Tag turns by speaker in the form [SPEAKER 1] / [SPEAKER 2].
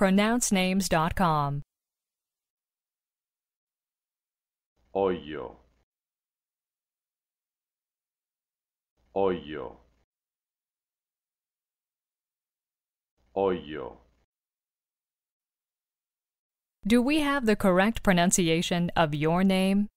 [SPEAKER 1] pronouncenames.com.
[SPEAKER 2] Oyo, oyo, oyo.
[SPEAKER 1] Do we have the correct pronunciation of your name?